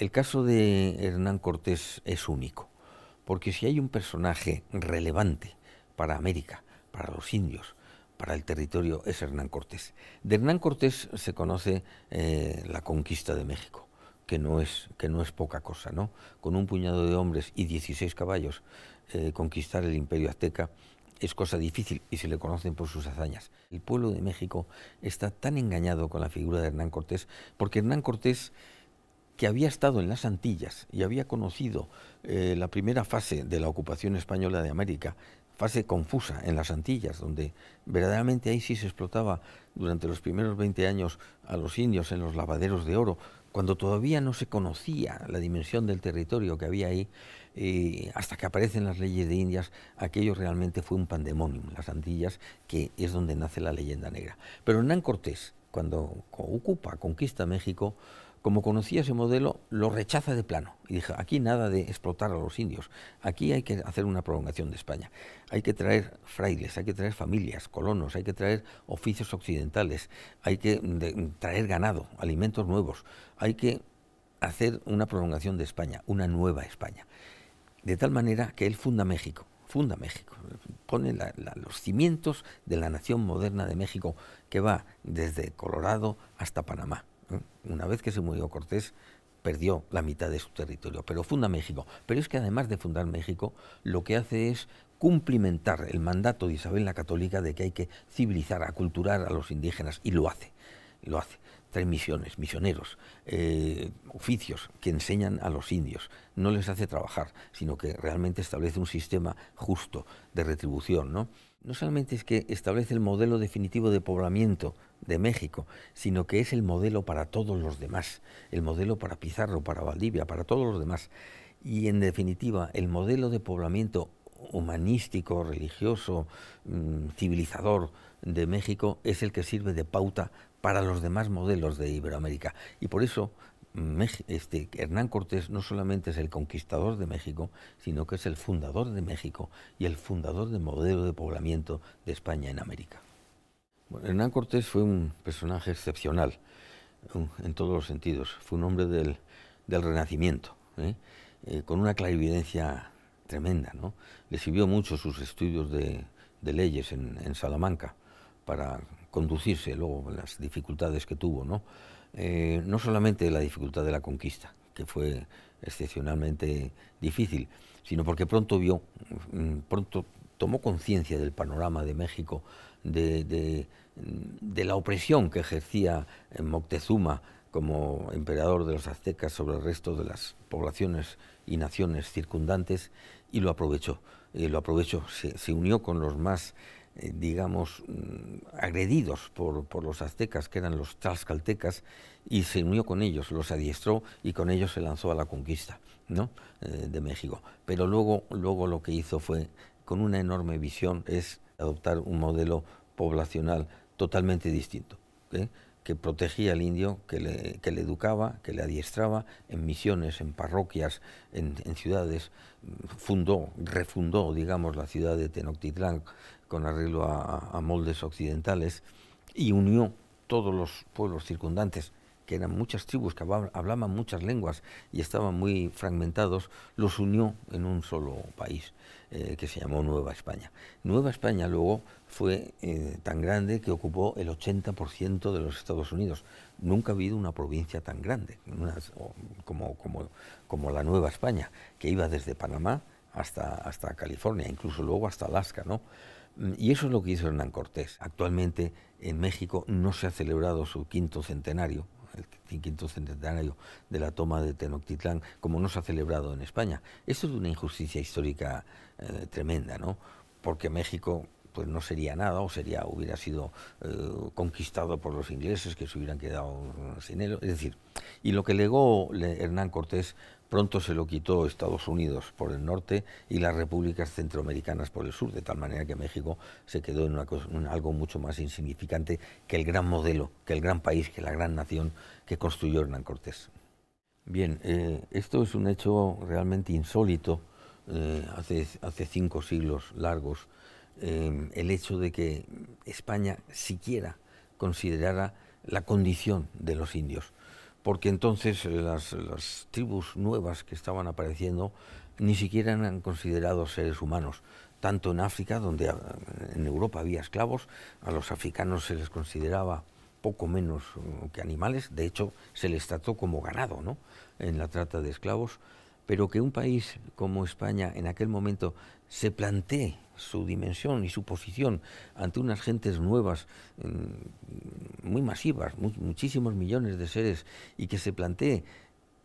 El caso de Hernán Cortés es único, porque si hay un personaje relevante para América, para los indios, para el territorio, es Hernán Cortés. De Hernán Cortés se conoce eh, la conquista de México. Que no, es, que no es poca cosa, ¿no? Con un puñado de hombres y 16 caballos, eh, conquistar el imperio azteca es cosa difícil y se le conocen por sus hazañas. El pueblo de México está tan engañado con la figura de Hernán Cortés, porque Hernán Cortés que había estado en las Antillas y había conocido eh, la primera fase de la ocupación española de América, fase confusa en las Antillas, donde verdaderamente ahí sí se explotaba durante los primeros 20 años a los indios en los lavaderos de oro, cuando todavía no se conocía la dimensión del territorio que había ahí, eh, hasta que aparecen las leyes de Indias, aquello realmente fue un pandemonium, las Antillas, que es donde nace la leyenda negra. Pero Hernán Cortés, cuando ocupa, conquista México, como conocía ese modelo, lo rechaza de plano y dijo, aquí nada de explotar a los indios, aquí hay que hacer una prolongación de España, hay que traer frailes, hay que traer familias, colonos, hay que traer oficios occidentales, hay que mm, mm, traer ganado, alimentos nuevos, hay que hacer una prolongación de España, una nueva España. De tal manera que él funda México, funda México, pone los cimientos de la nación moderna de México que va desde Colorado hasta Panamá una vez que se murió Cortés, perdió la mitad de su territorio, pero funda México. Pero es que además de fundar México, lo que hace es cumplimentar el mandato de Isabel la Católica de que hay que civilizar, aculturar a los indígenas, y lo hace, lo hace trae misiones, misioneros, eh, oficios que enseñan a los indios. No les hace trabajar, sino que realmente establece un sistema justo de retribución. No, no solamente es que establece el modelo definitivo de poblamiento de México, sino que es el modelo para todos los demás, el modelo para Pizarro, para Valdivia, para todos los demás. Y en definitiva, el modelo de poblamiento humanístico, religioso, mm, civilizador de México es el que sirve de pauta para los demás modelos de Iberoamérica. Y por eso este, Hernán Cortés no solamente es el conquistador de México, sino que es el fundador de México y el fundador del modelo de poblamiento de España en América. Hernán Cortés fue un personaje excepcional en todos los sentidos. Fue un hombre del, del Renacimiento, ¿eh? Eh, con una clarividencia tremenda, ¿no? Le sirvió mucho sus estudios de, leyes en, Salamanca para conducirse luego las dificultades que tuvo, ¿no? Eh, no solamente la dificultad de la conquista, que fue excepcionalmente difícil, sino porque pronto vio, mm, pronto tomó conciencia del panorama de México, de, de la opresión que ejercía eh, Moctezuma como emperador de los aztecas sobre el resto de las poblaciones y naciones circundantes y lo aprovechó. y eh, lo aprovechó, se, unió con los más, eh, digamos, mm, agredidos por, los aztecas, que eran los tlaxcaltecas, y se unió con ellos, los adiestró y con ellos se lanzó a la conquista ¿no? Eh, de México. Pero luego, luego lo que hizo fue, con una enorme visión, es adoptar un modelo poblacional totalmente distinto que protegía al indio, que le, que le, educaba, que le adiestraba en misiones, en parroquias, en, ciudades. Fundó, refundó, digamos, la ciudad de Tenochtitlán con arreglo a moldes occidentales y unió todos los pueblos circundantes que eran muchas tribus que hablaban muchas lenguas y estaban muy fragmentados, los unió en un solo país eh, que se llamó Nueva España. Nueva España luego fue eh, tan grande que ocupó el 80% de los Estados Unidos. Nunca ha habido una provincia tan grande como, la Nueva España, que iba desde Panamá hasta, hasta California, incluso luego hasta Alaska, ¿no? Mm, y eso es lo que hizo Hernán Cortés. Actualmente en México no se ha celebrado su quinto centenario, el quinto centenario de la toma de Tenochtitlán, como no se ha celebrado en España. Esto es una injusticia histórica eh, tremenda, ¿no? Porque México pues no sería nada o sería hubiera sido eh, conquistado por los ingleses que se hubieran quedado eh, sin él, es decir, y lo que legó Hernán Cortés Pronto se lo quitó Estados Unidos por el norte y las repúblicas centroamericanas por el sur, de tal manera que México se quedó en, algo mucho más insignificante que el gran modelo, que el gran país, que la gran nación que construyó Hernán Cortés. Bien, eh, esto es un hecho realmente insólito, eh, hace, cinco siglos largos, eh, el hecho de que España siquiera considerara la condición de los indios porque entonces eh, las, tribus nuevas que estaban apareciendo ni siquiera eran considerados seres humanos. Tanto en África, donde ah, en Europa había esclavos, a los africanos se les consideraba poco menos eh, que animales, de hecho se les trató como ganado ¿no? en la trata de esclavos, pero que un país como España en aquel momento se plantee su dimensión y su posición ante unas gentes nuevas, mm, muy masivas, muchísimos millones de seres, y que se plantee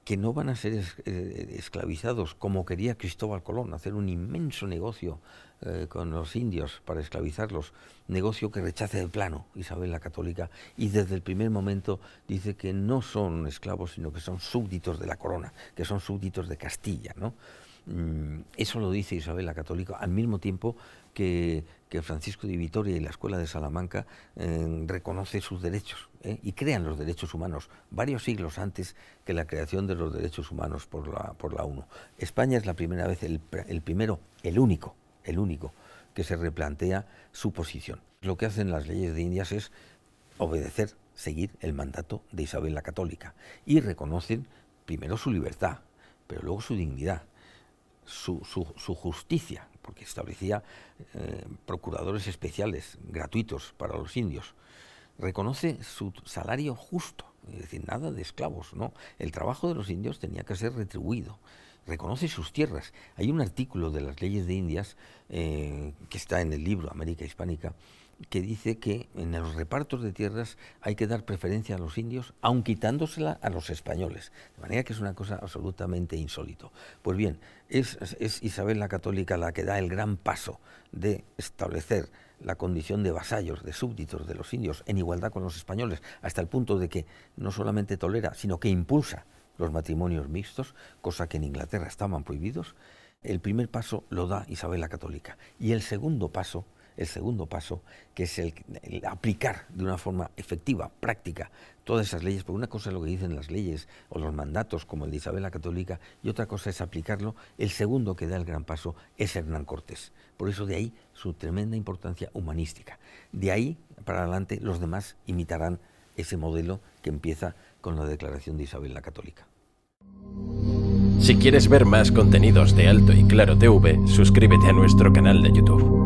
que no van a ser eh, esclavizados como quería Cristóbal Colón, hacer un inmenso negocio eh, con los indios para esclavizarlos, negocio que rechace de plano Isabel la Católica y desde el primer momento dice que no son esclavos, sino que son súbditos de la corona, que son súbditos de Castilla, ¿no? Mm, eso lo dice Isabel la Católica, al mismo tiempo que, Francisco de Vitoria y la Escuela de Salamanca eh, reconoce sus derechos eh, y crean los derechos humanos varios siglos antes que la creación de los derechos humanos por la, por la ONU. España es la primera vez, el, el primero, el único, el único que se replantea su posición. Lo que hacen las leyes de Indias es obedecer, seguir el mandato de Isabel la Católica y reconocen primero su libertad, pero luego su dignidad su, su, justicia, porque establecía eh, procuradores especiales gratuitos para los indios. Reconoce su salario justo, es decir, nada de esclavos, ¿no? El trabajo de los indios tenía que ser retribuido. Reconoce sus tierras. Hay un artículo de las leyes de Indias eh, que está en el libro América Hispánica que dice que en los repartos de tierras hay que dar preferencia a los indios, aun quitándosela a los españoles. De manera que es una cosa absolutamente insólito. Pues bien, es, es Isabel la Católica la que da el gran paso de establecer la condición de vasallos, de súbditos de los indios, en igualdad con los españoles, hasta el punto de que no solamente tolera, sino que impulsa los matrimonios mixtos, cosa que en Inglaterra estaban prohibidos. El primer paso lo da Isabel la Católica y el segundo paso el segundo paso, que es el, aplicar de una forma efectiva, práctica, todas esas leyes, porque una cosa es lo que dicen las leyes o los mandatos, como el de Isabel la Católica, y otra cosa es aplicarlo. El segundo que da el gran paso es Hernán Cortés. Por eso de ahí su tremenda importancia humanística. De ahí para adelante los demás imitarán ese modelo que empieza con la declaración de Isabel la Católica. Si quieres ver más contenidos de Alto y Claro TV, suscríbete a nuestro canal de YouTube.